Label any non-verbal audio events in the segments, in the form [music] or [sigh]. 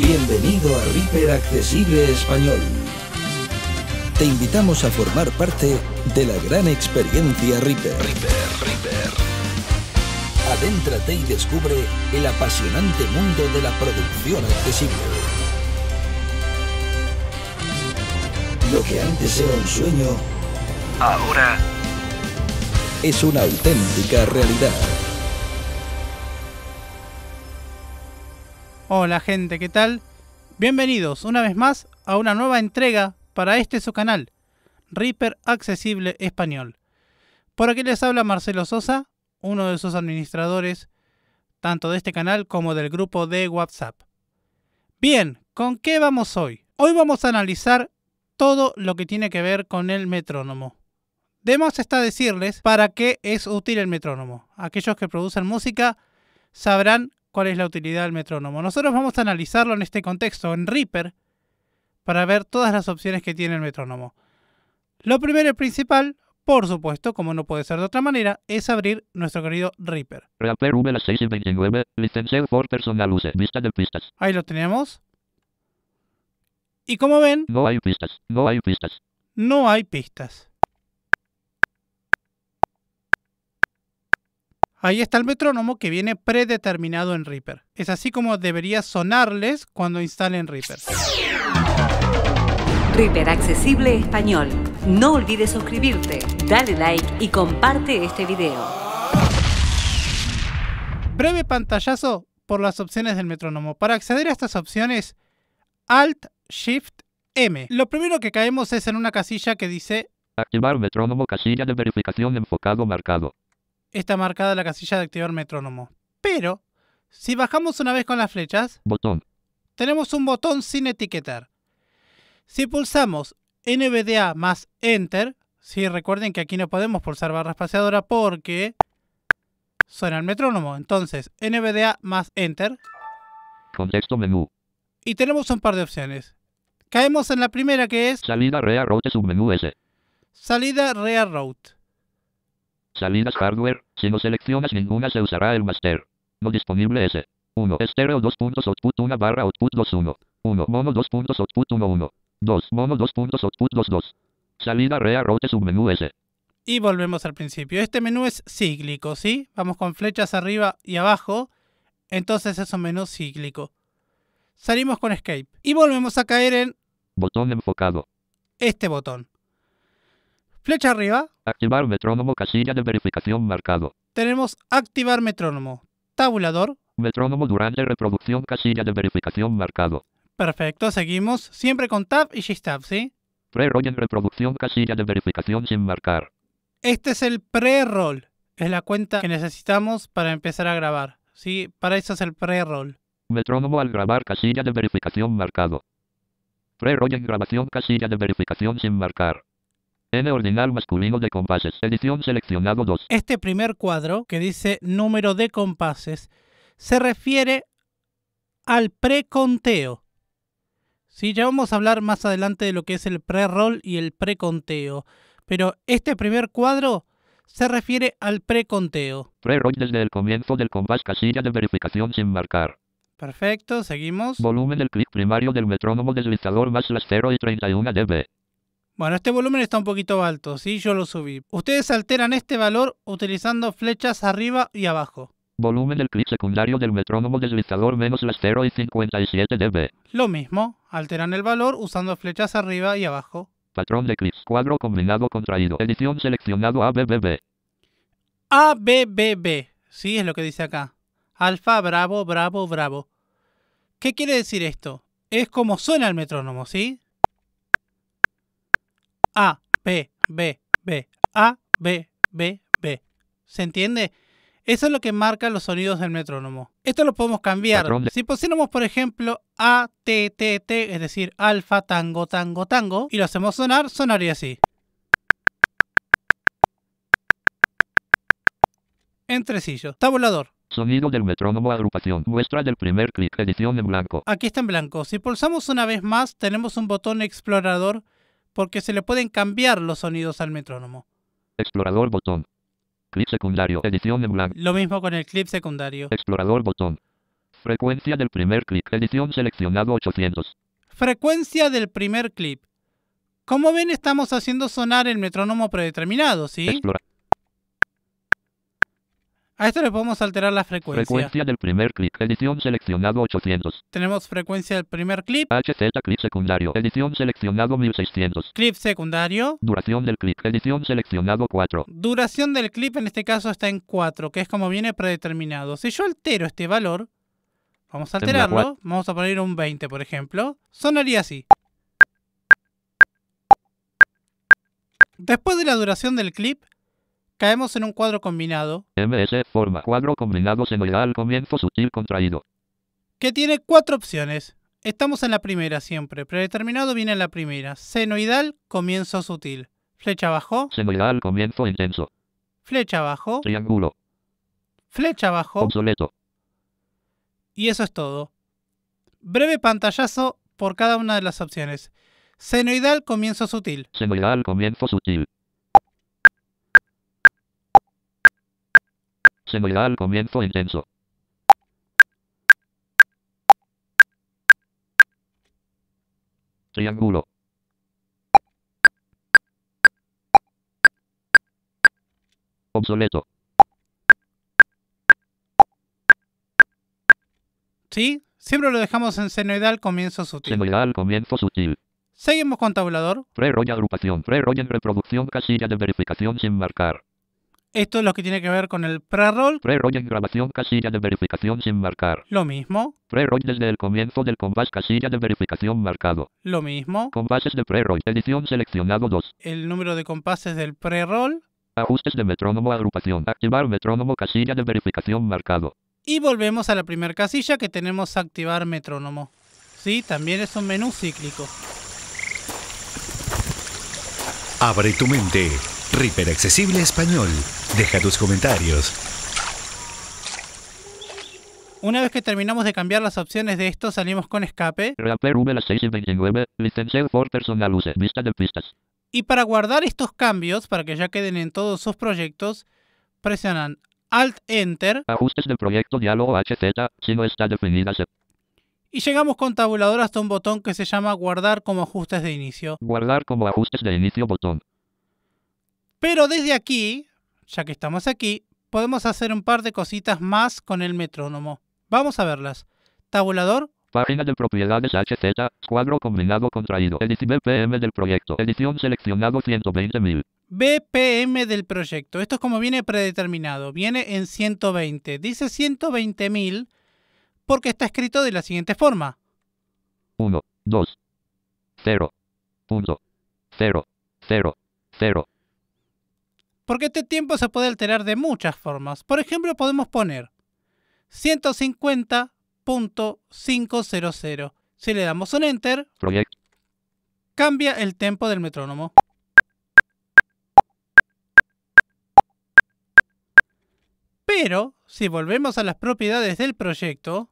Bienvenido a Reaper Accesible Español. Te invitamos a formar parte de la gran experiencia Reaper. Adéntrate y descubre el apasionante mundo de la producción accesible. Lo que antes era un sueño, ahora es una auténtica realidad. Hola gente, ¿qué tal? Bienvenidos una vez más a una nueva entrega para este su canal, Reaper Accesible Español. Por aquí les habla Marcelo Sosa, uno de sus administradores, tanto de este canal como del grupo de WhatsApp. Bien, ¿con qué vamos hoy? Hoy vamos a analizar todo lo que tiene que ver con el metrónomo. Demos esta decirles para qué es útil el metrónomo. Aquellos que producen música sabrán cuál es la utilidad del metrónomo. Nosotros vamos a analizarlo en este contexto, en Reaper, para ver todas las opciones que tiene el metrónomo. Lo primero y principal, por supuesto, como no puede ser de otra manera, es abrir nuestro querido Reaper. Reaper personal de pistas. Ahí lo tenemos. Y como ven... No hay pistas, no hay pistas. No hay pistas. Ahí está el metrónomo que viene predeterminado en Reaper. Es así como debería sonarles cuando instalen Reaper. Reaper Accesible Español. No olvides suscribirte, dale like y comparte este video. Breve pantallazo por las opciones del metrónomo. Para acceder a estas opciones, Alt, Shift, M. Lo primero que caemos es en una casilla que dice Activar metrónomo casilla de verificación enfocado marcado está marcada la casilla de activar metrónomo. Pero, si bajamos una vez con las flechas, botón. tenemos un botón sin etiquetar. Si pulsamos NBDA más Enter, si recuerden que aquí no podemos pulsar barra espaciadora porque suena el metrónomo. Entonces, NBDA más Enter. Contexto menú. Y tenemos un par de opciones. Caemos en la primera que es... Salida Rea Route Submenú S. Salida real Route. Salidas hardware. Si no seleccionas ninguna se usará el master. No disponible S. 1. Estéreo 2 output 1 barra output 2 1. 1. Mono 2 puntos output 1 1. 2. Mono 2 output 2 2. Salida Rearrote route submenú S. Y volvemos al principio. Este menú es cíclico, ¿sí? Vamos con flechas arriba y abajo. Entonces es un menú cíclico. Salimos con escape. Y volvemos a caer en... Botón enfocado. Este botón. Flecha arriba. Activar metrónomo, casilla de verificación marcado. Tenemos activar metrónomo. Tabulador. Metrónomo durante reproducción, casilla de verificación marcado. Perfecto, seguimos. Siempre con Tab y Shift-Tab, ¿sí? Pre-roll en reproducción, casilla de verificación sin marcar. Este es el pre-roll. Es la cuenta que necesitamos para empezar a grabar. ¿sí? Para eso es el pre-roll. Metrónomo al grabar, casilla de verificación marcado. Pre-roll en grabación, casilla de verificación sin marcar. N ordinal masculino de compases. Edición seleccionado 2. Este primer cuadro, que dice número de compases, se refiere al preconteo. Sí, ya vamos a hablar más adelante de lo que es el pre-roll y el preconteo. Pero este primer cuadro se refiere al preconteo. Pre-roll desde el comienzo del compás casilla de verificación sin marcar. Perfecto, seguimos. Volumen del clic primario del metrónomo deslizador más las 0 y 31 dB. Bueno, este volumen está un poquito alto, ¿sí? Yo lo subí. Ustedes alteran este valor utilizando flechas arriba y abajo. Volumen del clip secundario del metrónomo deslizador menos las 0 y 57 dB. Lo mismo, alteran el valor usando flechas arriba y abajo. Patrón de clips. cuadro combinado contraído, edición seleccionado ABBB. ABBB, sí es lo que dice acá. Alfa, bravo, bravo, bravo. ¿Qué quiere decir esto? Es como suena el metrónomo, ¿sí? A, B, B, B, A, B, B, B. ¿Se entiende? Eso es lo que marca los sonidos del metrónomo. Esto lo podemos cambiar. Si pusiéramos, por ejemplo, A, T, T, T, es decir, alfa, tango, tango, tango, y lo hacemos sonar, sonaría así. Entrecillo. Tabulador. Sonido del metrónomo agrupación. Muestra del primer clic. Edición en blanco. Aquí está en blanco. Si pulsamos una vez más, tenemos un botón explorador porque se le pueden cambiar los sonidos al metrónomo. Explorador botón. Clip secundario. Edición en blanco. Lo mismo con el clip secundario. Explorador botón. Frecuencia del primer clip. Edición seleccionado 800. Frecuencia del primer clip. Como ven, estamos haciendo sonar el metrónomo predeterminado, ¿sí? Explorador. A esto le podemos alterar la frecuencia. Frecuencia del primer clip. Edición seleccionado 800. Tenemos frecuencia del primer clip. HZ clip secundario. Edición seleccionado 1600. Clip secundario. Duración del clip. Edición seleccionado 4. Duración del clip en este caso está en 4, que es como viene predeterminado. Si yo altero este valor, vamos a alterarlo. Vamos a poner un 20, por ejemplo. Sonaría así. Después de la duración del clip, Caemos en un cuadro combinado. MS forma cuadro combinado senoidal comienzo sutil contraído. Que tiene cuatro opciones. Estamos en la primera siempre. Predeterminado viene en la primera. Senoidal, comienzo sutil. Flecha abajo. Senoidal, comienzo intenso. Flecha abajo. Triángulo. Flecha abajo. Obsoleto. Y eso es todo. Breve pantallazo por cada una de las opciones. Senoidal, comienzo sutil. Senoidal, comienzo sutil. Senoidal, comienzo intenso. Triángulo. Obsoleto. ¿Sí? Siempre lo dejamos en senoidal comienzo sutil. Senoidal comienzo sutil. Seguimos con tabulador. Freeroll, agrupación. pre en reproducción. Casilla de verificación sin marcar. Esto es lo que tiene que ver con el pre-roll. pre en grabación, casilla de verificación sin marcar. Lo mismo. Pre-roll desde el comienzo del compás, casilla de verificación marcado. Lo mismo. Compases de pre edición seleccionado 2. El número de compases del pre Ajustes de metrónomo, agrupación. Activar metrónomo, casilla de verificación marcado. Y volvemos a la primera casilla que tenemos activar metrónomo. Sí, también es un menú cíclico. Abre tu mente. Reaper Accesible Español. Deja tus comentarios. Una vez que terminamos de cambiar las opciones de esto, salimos con escape. y de pistas. Y para guardar estos cambios, para que ya queden en todos sus proyectos, presionan Alt Enter. Ajustes del proyecto diálogo HZ, si no está definida. Y llegamos con tabulador hasta un botón que se llama Guardar como ajustes de inicio. Guardar como ajustes de inicio botón. Pero desde aquí, ya que estamos aquí, podemos hacer un par de cositas más con el metrónomo. Vamos a verlas. Tabulador. Página de propiedades HZ, cuadro combinado contraído. Edición BPM del proyecto. Edición seleccionado 120.000. BPM del proyecto. Esto es como viene predeterminado. Viene en 120. Dice 120.000 porque está escrito de la siguiente forma. 1, 2, 0, 1, 0, 0, 0 porque este tiempo se puede alterar de muchas formas. Por ejemplo, podemos poner 150.500. Si le damos un enter, cambia el tempo del metrónomo. Pero, si volvemos a las propiedades del proyecto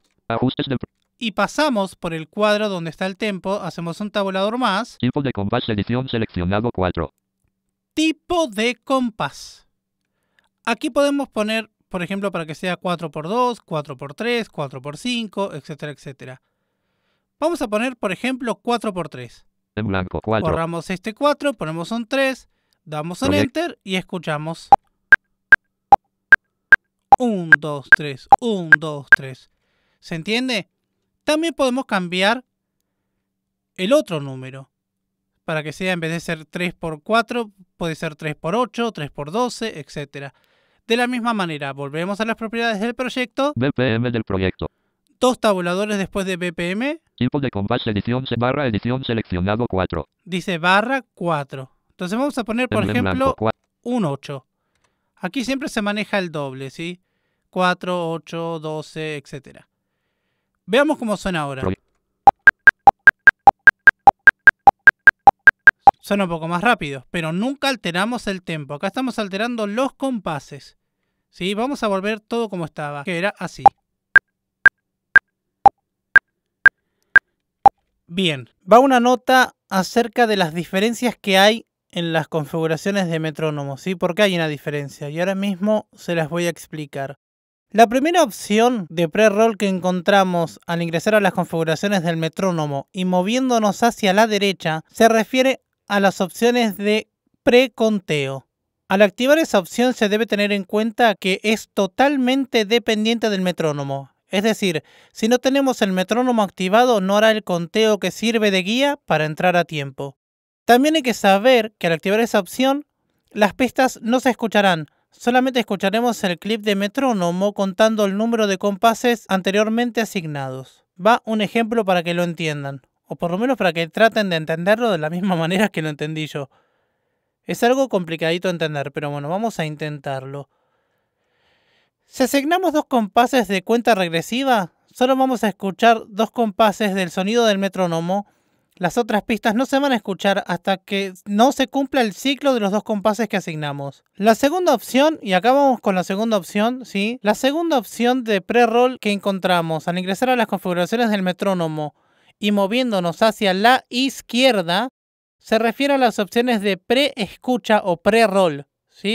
y pasamos por el cuadro donde está el tempo, hacemos un tabulador más. Tiempo de compás edición seleccionado 4 tipo de compás. Aquí podemos poner, por ejemplo, para que sea 4x2, 4x3, 4x5, etcétera, etcétera. Vamos a poner, por ejemplo, 4x3. En blanco, 4. Borramos este 4, ponemos un 3, damos un Enter y escuchamos. 1, 2, 3, 1, 2, 3. ¿Se entiende? También podemos cambiar el otro número para que sea en vez de ser 3x4, puede ser 3x8, 3x12, etc. De la misma manera, volvemos a las propiedades del proyecto. BPM del proyecto. Dos tabuladores después de BPM. Tipo de compás edición barra edición seleccionado 4. Dice barra 4. Entonces vamos a poner, por ejemplo, un 8. Aquí siempre se maneja el doble, ¿sí? 4, 8, 12, etc. Veamos cómo suena ahora. son un poco más rápidos, pero nunca alteramos el tempo. Acá estamos alterando los compases. ¿Sí? Vamos a volver todo como estaba, que era así. Bien, va una nota acerca de las diferencias que hay en las configuraciones de metrónomo, ¿sí? qué hay una diferencia y ahora mismo se las voy a explicar. La primera opción de pre-roll que encontramos al ingresar a las configuraciones del metrónomo y moviéndonos hacia la derecha se refiere a a las opciones de preconteo. Al activar esa opción se debe tener en cuenta que es totalmente dependiente del metrónomo. Es decir, si no tenemos el metrónomo activado no hará el conteo que sirve de guía para entrar a tiempo. También hay que saber que al activar esa opción, las pistas no se escucharán, solamente escucharemos el clip de metrónomo contando el número de compases anteriormente asignados. Va un ejemplo para que lo entiendan o por lo menos para que traten de entenderlo de la misma [laughs] manera que lo entendí yo. Es algo complicadito entender, pero bueno, vamos a intentarlo. Si asignamos dos compases de cuenta regresiva, solo vamos a escuchar dos compases del sonido del metrónomo. Las otras pistas no se van a escuchar hasta que no se cumpla el ciclo de los dos compases que asignamos. La segunda opción, y acá vamos con la segunda opción, ¿sí? La segunda opción de pre-roll que encontramos al ingresar a las configuraciones del metrónomo y moviéndonos hacia la izquierda, se refiere a las opciones de pre-escucha o pre-roll.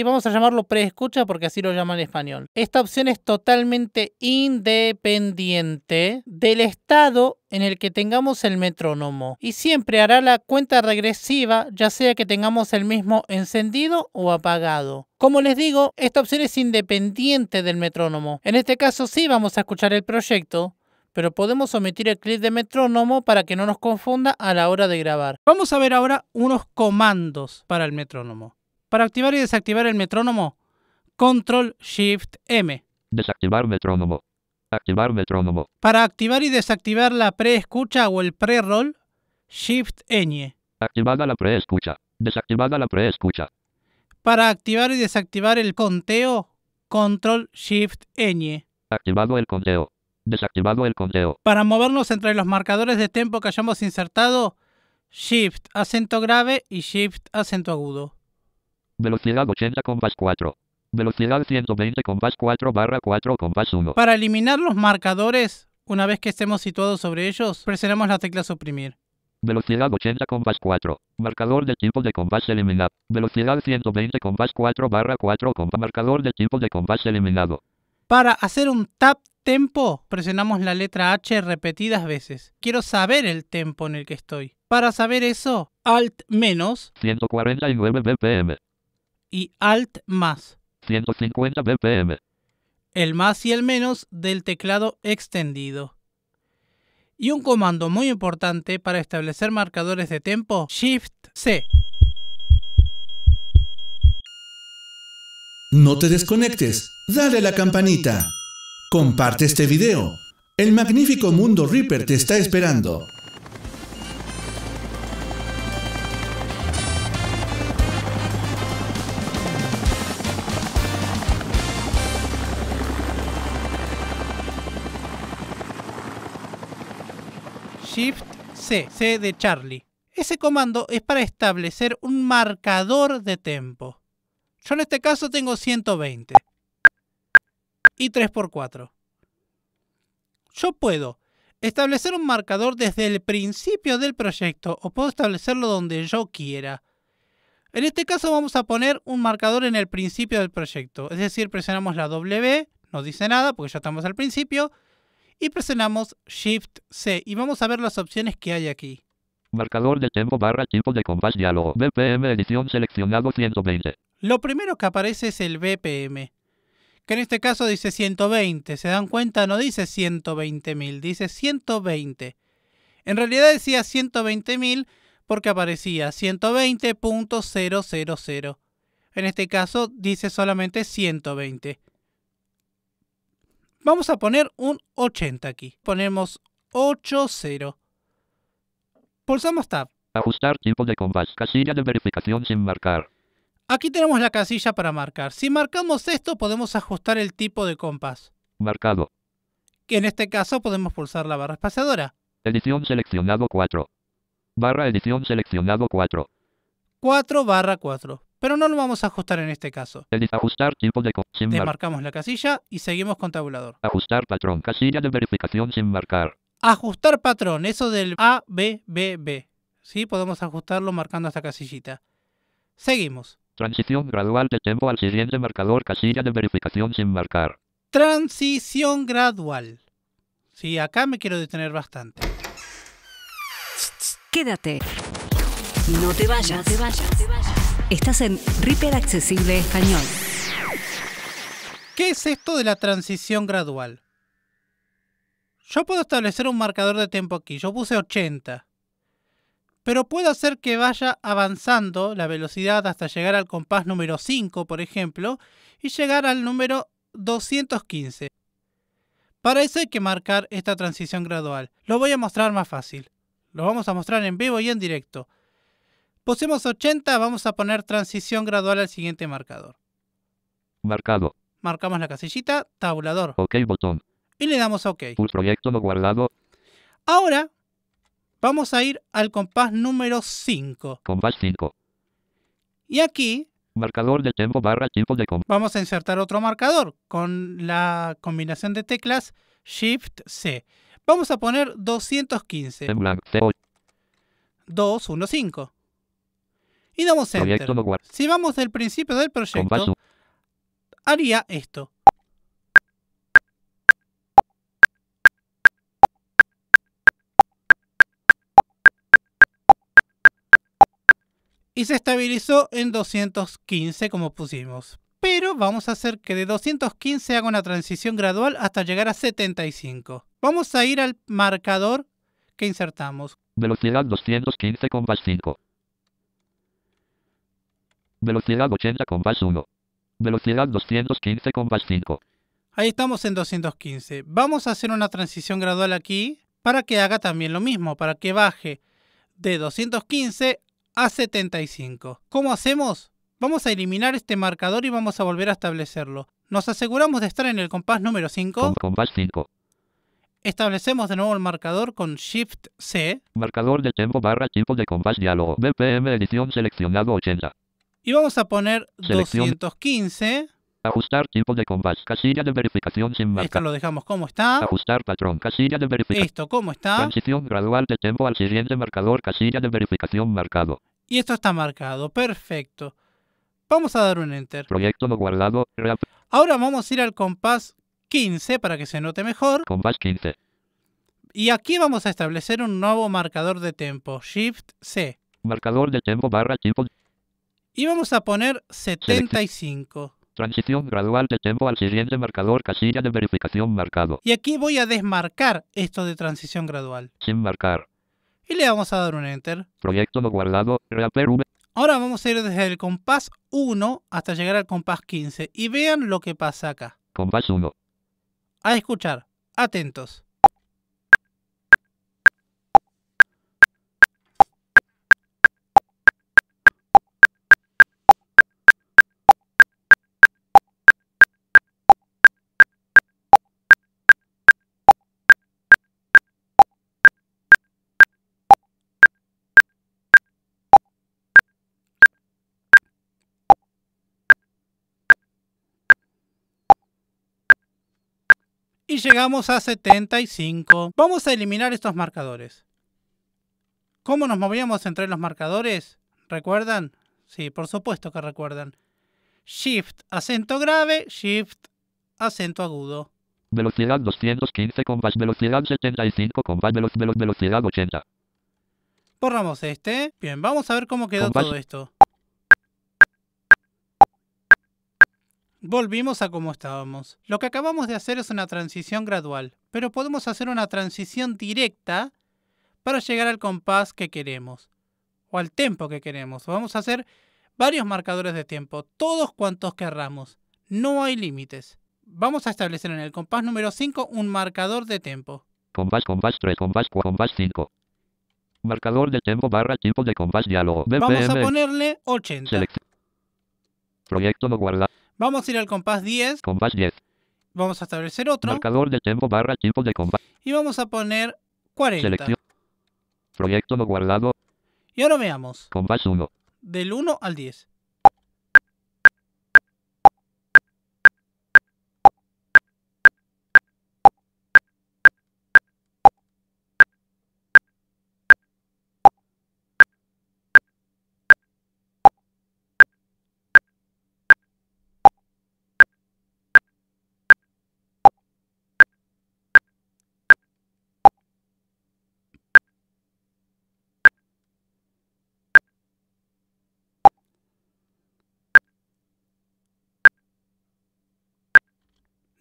Vamos a llamarlo pre-escucha porque así lo llaman en español. Esta opción es totalmente independiente del estado en el que tengamos el metrónomo y siempre hará la cuenta regresiva ya sea que tengamos el mismo encendido o apagado. Como les digo, esta opción es independiente del metrónomo. En este caso sí vamos a escuchar el proyecto, pero podemos omitir el clic de metrónomo para que no nos confunda a la hora de grabar. Vamos a ver ahora unos comandos para el metrónomo. Para activar y desactivar el metrónomo, Control Shift M. Desactivar metrónomo. Activar metrónomo. Para activar y desactivar la preescucha o el pre-roll, Shift Ñ. Activada la preescucha. Desactivada la preescucha. Para activar y desactivar el conteo, Control Shift N. Activado el conteo. Desactivado el conteo. Para movernos entre los marcadores de tiempo que hayamos insertado, Shift acento grave y Shift acento agudo. Velocidad 80 compás 4. Velocidad 120 compás 4 barra 4 compás 1. Para eliminar los marcadores, una vez que estemos situados sobre ellos, presionamos la tecla suprimir. Velocidad 80 compás 4. Marcador de tiempo de compás eliminado. Velocidad 120 compás 4 barra 4 compás. Marcador de tiempo de compás eliminado. Para hacer un tap tempo, presionamos la letra H repetidas veces. Quiero saber el tempo en el que estoy. Para saber eso, Alt menos 149 BPM y Alt más 150 BPM. El más y el menos del teclado extendido. Y un comando muy importante para establecer marcadores de tempo, Shift C. No te desconectes, dale la campanita. Comparte este video. El magnífico mundo Reaper te está esperando. Shift C, C de Charlie. Ese comando es para establecer un marcador de tempo. Yo en este caso tengo 120 y 3x4. Yo puedo establecer un marcador desde el principio del proyecto o puedo establecerlo donde yo quiera. En este caso vamos a poner un marcador en el principio del proyecto, es decir, presionamos la W, no dice nada porque ya estamos al principio, y presionamos Shift C y vamos a ver las opciones que hay aquí. Marcador de tiempo barra tiempo de compás diálogo, BPM edición seleccionado 120. Lo primero que aparece es el BPM que en este caso dice 120. ¿Se dan cuenta? No dice 120 mil, dice 120. En realidad decía 120 mil porque aparecía 120.000. En este caso dice solamente 120. Vamos a poner un 80 aquí. Ponemos 80. Pulsamos Tab. Ajustar tiempo de combate. Casilla de verificación sin marcar. Aquí tenemos la casilla para marcar. Si marcamos esto, podemos ajustar el tipo de compás. Marcado. Que en este caso podemos pulsar la barra espaciadora. Edición seleccionado 4. Barra edición seleccionado 4. 4 barra 4. Pero no lo vamos a ajustar en este caso. Ajustar tipo de sin Desmarcamos la casilla y seguimos con tabulador. Ajustar patrón. Casilla de verificación sin marcar. Ajustar patrón. Eso del A, B, B, B. ¿Sí? Podemos ajustarlo marcando esta casillita. Seguimos. Transición gradual de tiempo al siguiente marcador casilla de verificación sin marcar. Transición gradual. Sí, acá me quiero detener bastante. Quédate. No te vayas. te vayas. Estás en Reaper Accesible Español. ¿Qué es esto de la transición gradual? Yo puedo establecer un marcador de tiempo aquí. Yo puse 80 pero puedo hacer que vaya avanzando la velocidad hasta llegar al compás número 5, por ejemplo, y llegar al número 215. Para eso hay que marcar esta transición gradual. Lo voy a mostrar más fácil. Lo vamos a mostrar en vivo y en directo. Posemos 80, vamos a poner transición gradual al siguiente marcador. Marcado. Marcamos la casillita, tabulador. OK botón. Y le damos OK. Un proyecto no guardado. Ahora Vamos a ir al compás número 5. Y aquí. Marcador barra de Vamos a insertar otro marcador con la combinación de teclas Shift C. Vamos a poner 215. 215. Y damos Enter. si vamos del principio del proyecto, haría esto. y se estabilizó en 215 como pusimos. Pero vamos a hacer que de 215 haga una transición gradual hasta llegar a 75. Vamos a ir al marcador que insertamos. Velocidad 215,5. Velocidad 80 80,1. Velocidad 215,5. Ahí estamos en 215. Vamos a hacer una transición gradual aquí para que haga también lo mismo, para que baje de 215 a 75. ¿Cómo hacemos? Vamos a eliminar este marcador y vamos a volver a establecerlo. Nos aseguramos de estar en el compás número 5. compás 5. Establecemos de nuevo el marcador con Shift C. Marcador de tiempo barra tiempo de compás diálogo. BPM seleccionado 80. Y vamos a poner 215. Ajustar tiempo de compás. Casilla de verificación sin marca. Esto lo dejamos como está. Ajustar patrón. Casilla de verificación. Esto como está. Transición gradual de tiempo al siguiente marcador. Casilla de verificación marcado. Y esto está marcado. Perfecto. Vamos a dar un enter. Proyecto guardado. Ahora vamos a ir al compás 15 para que se note mejor. Compás 15. Y aquí vamos a establecer un nuevo marcador de tempo. Shift C. Marcador de tempo barra tiempo. Y vamos a poner 75. Transición gradual de tiempo al siguiente marcador casilla de verificación marcado. Y aquí voy a desmarcar esto de transición gradual. Sin marcar y le vamos a dar un enter. Proyecto no guardado, Ahora vamos a ir desde el compás 1 hasta llegar al compás 15 y vean lo que pasa acá. 1. A escuchar, atentos. y llegamos a 75. Vamos a eliminar estos marcadores. ¿Cómo nos movíamos entre los marcadores? ¿Recuerdan? Sí, por supuesto que recuerdan. Shift, acento grave, Shift, acento agudo. Velocidad 215 compás, velocidad 75 compás, velocidad 80. Borramos este. Bien, vamos a ver cómo quedó todo esto. Volvimos a como estábamos. Lo que acabamos de hacer es una transición gradual, pero podemos hacer una transición directa para llegar al compás que queremos, o al tempo que queremos. Vamos a hacer varios marcadores de tiempo, todos cuantos querramos. No hay límites. Vamos a establecer en el compás número 5 un marcador de tiempo. Compás, compás 3, compás 4, compás 5. Marcador de tiempo barra tiempo de compás diálogo. Vamos a ponerle 80. Proyecto no guardado. Vamos a ir al compás 10. Compás 10. Vamos a establecer otro. Marcador de tiempo barra tipo de compás. Y vamos a poner 40. Selección. Proyecto no guardado. Y ahora veamos. Compás 1. Del 1 al 10.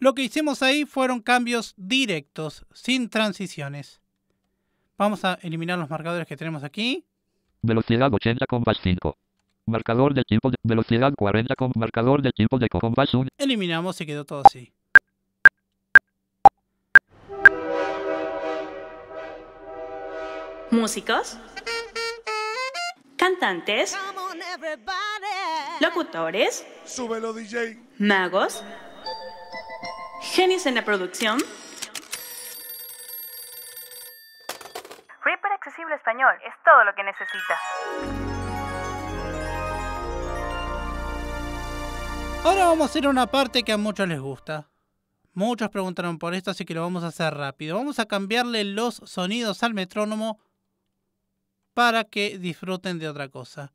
Lo que hicimos ahí fueron cambios directos, sin transiciones. Vamos a eliminar los marcadores que tenemos aquí. Velocidad 80, 5. Marcador del tiempo de velocidad 40 con marcador del tiempo de compás 1. Eliminamos y quedó todo así. Músicos. Cantantes. Locutores. DJ. Magos. Genius en la producción. Reaper Accesible Español es todo lo que necesitas. Ahora vamos a ir a una parte que a muchos les gusta. Muchos preguntaron por esto, así que lo vamos a hacer rápido. Vamos a cambiarle los sonidos al metrónomo para que disfruten de otra cosa.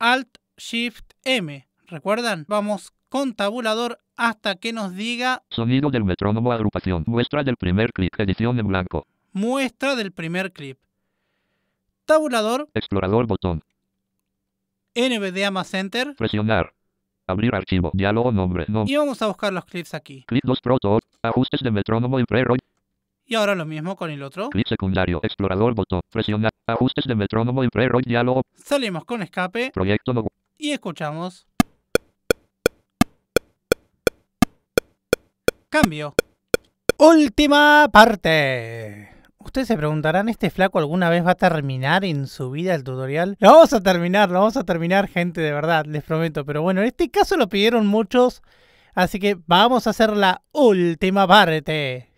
Alt Shift M. ¿Recuerdan? Vamos con tabulador hasta que nos diga Sonido del metrónomo agrupación, muestra del primer clip, edición en blanco. Muestra del primer clip. Tabulador. Explorador botón. NVDA más Presionar. Abrir archivo. Diálogo nombre. Y vamos a buscar los clips aquí. Clip 2 Proto. Ajustes de metrónomo y Y ahora lo mismo con el otro. Clip secundario. Explorador botón. Presionar. Ajustes de metrónomo y Diálogo. Salimos con escape. Proyecto Y escuchamos. Cambio. Última parte. Ustedes se preguntarán, ¿este flaco alguna vez va a terminar en su vida el tutorial? Lo vamos a terminar, lo vamos a terminar, gente, de verdad, les prometo. Pero bueno, en este caso lo pidieron muchos, así que vamos a hacer la última parte.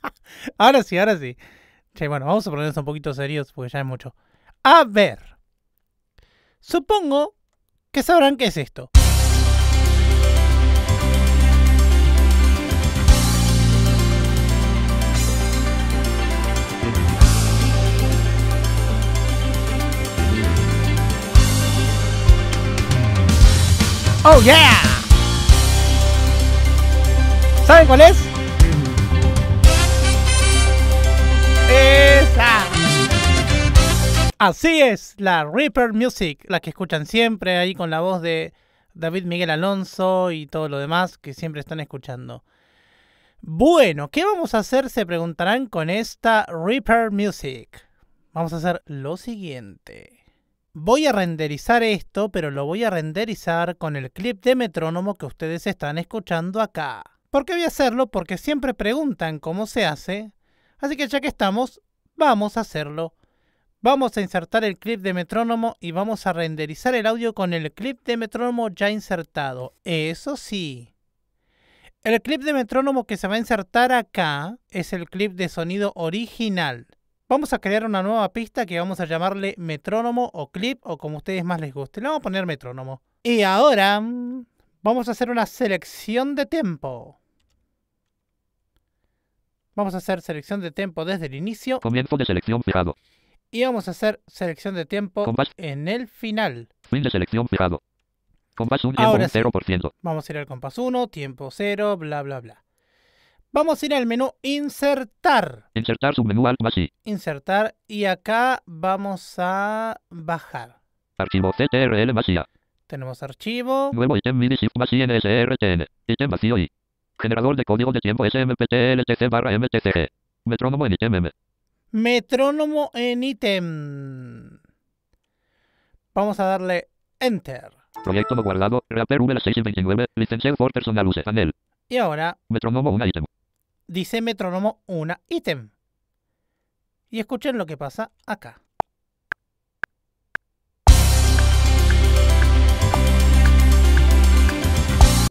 [laughs] ahora sí, ahora sí. Che, bueno, vamos a ponernos un poquito serios porque ya es mucho. A ver. Supongo que sabrán qué es esto. Oh yeah. ¿Saben cuál es? Esa. Así es, la Reaper Music, la que escuchan siempre ahí con la voz de David Miguel Alonso y todo lo demás que siempre están escuchando. Bueno, ¿qué vamos a hacer? Se preguntarán con esta Reaper Music. Vamos a hacer lo siguiente voy a renderizar esto, pero lo voy a renderizar con el clip de metrónomo que ustedes están escuchando acá. ¿Por qué voy a hacerlo? Porque siempre preguntan cómo se hace. Así que ya que estamos, vamos a hacerlo. Vamos a insertar el clip de metrónomo y vamos a renderizar el audio con el clip de metrónomo ya insertado. Eso sí. El clip de metrónomo que se va a insertar acá es el clip de sonido original. Vamos a crear una nueva pista que vamos a llamarle metrónomo o clip o como ustedes más les guste. Le vamos a poner metrónomo. Y ahora mm, vamos a hacer una selección de tiempo. Vamos a hacer selección de tiempo desde el inicio. Comienzo de selección Y vamos a hacer selección de tiempo en el final. Fin de selección tiempo Vamos a ir al compás 1, tiempo 0, bla, bla, bla. Vamos a ir al menú insertar. Insertar submenú alt así. Insertar y acá vamos a bajar. Archivo CTRL vacía. Tenemos archivo. Nuevo ítem minisift srtn. item vacío y. Generador de código de tiempo SMPTLTC barra MTCG. Metrónomo en item. M. Metrónomo en item. Vamos a darle Enter. Proyecto guardado. Reaper VL629. Licenciado for personal use panel. Y ahora. Metrónomo un item dice metrónomo una ítem. Y escuchen lo que pasa acá.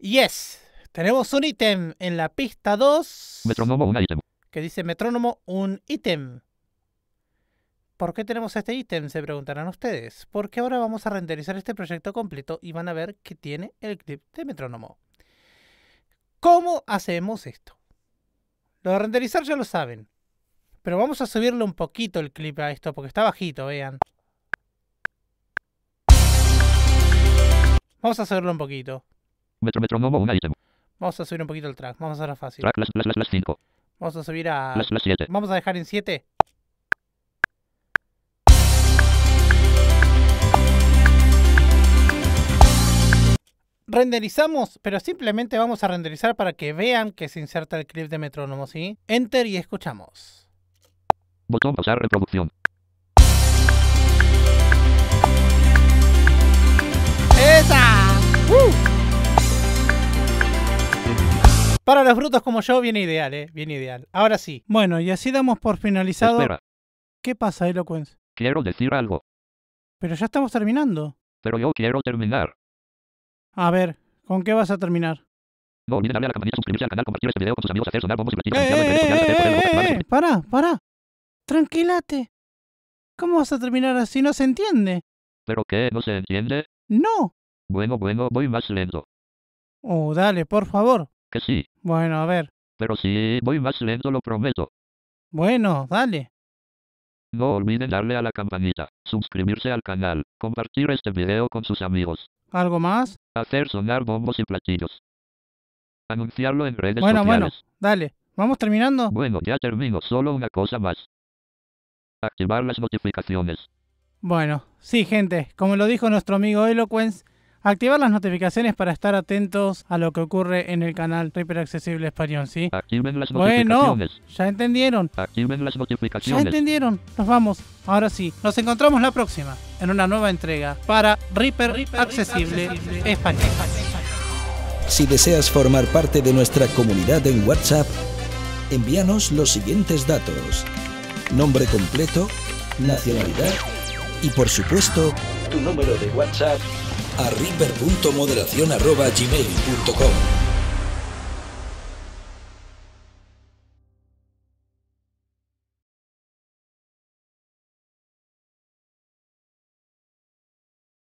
Yes, tenemos un ítem en la pista 2. Metrónomo un ítem. Que dice metrónomo un ítem. ¿Por qué tenemos este ítem? Se preguntarán ustedes. Porque ahora vamos a renderizar este proyecto completo y van a ver que tiene el clip de metrónomo. ¿Cómo hacemos esto? Lo de renderizar ya lo saben. Pero vamos a subirle un poquito el clip a esto porque está bajito, vean. Vamos a subirlo un poquito. Metro, Vamos a subir un poquito el track, vamos a hacerlo fácil. Vamos a subir a... Vamos a dejar en 7. renderizamos, pero simplemente vamos a renderizar para que vean que se inserta el clip de metrónomo, ¿sí? Enter y escuchamos. Botón pasar reproducción. ¡Esa! ¡Uh! Para los brutos como yo, viene ideal, ¿eh? Bien ideal. Ahora sí. Bueno, y así damos por finalizado. ¿Qué pasa, Eloquence? Quiero decir algo. Pero ya estamos terminando. Pero yo quiero terminar. A ver, ¿con qué vas a terminar? No olviden darle a la campanita, suscribirse al canal, compartir este video con sus amigos, hacer sonar bombos y platillos. ¡Eh, para, eh, eh, eh, para! Tranquilate. ¿Cómo vas a terminar así? No se entiende. ¿Pero qué? ¿No se entiende? ¡No! Bueno, bueno, voy más lento. Oh, dale, por favor. Que sí. Bueno, a ver. Pero sí, voy más lento, lo prometo. Bueno, dale. No olviden darle a la campanita, suscribirse al canal, compartir este video con sus amigos, ¿Algo más? Hacer sonar bombos y platillos. Anunciarlo en redes sociales. Bueno, bueno, dale. ¿Vamos terminando? Bueno, ya termino. Solo una cosa más. Activar las notificaciones. Bueno, sí, gente. Como lo dijo nuestro amigo Eloquence, activar las notificaciones para estar atentos a lo que ocurre en el canal Reaper Accesible Español, ¿sí? bueno, ya entendieron. las notificaciones. Ya entendieron. Nos vamos. Ahora sí, nos encontramos la próxima en una nueva entrega para Ripper Accesible Español. Si deseas formar parte de nuestra comunidad en WhatsApp, envíanos los siguientes datos. Nombre completo, nacionalidad y por supuesto, tu número de WhatsApp a reaper.moderación.gmail.com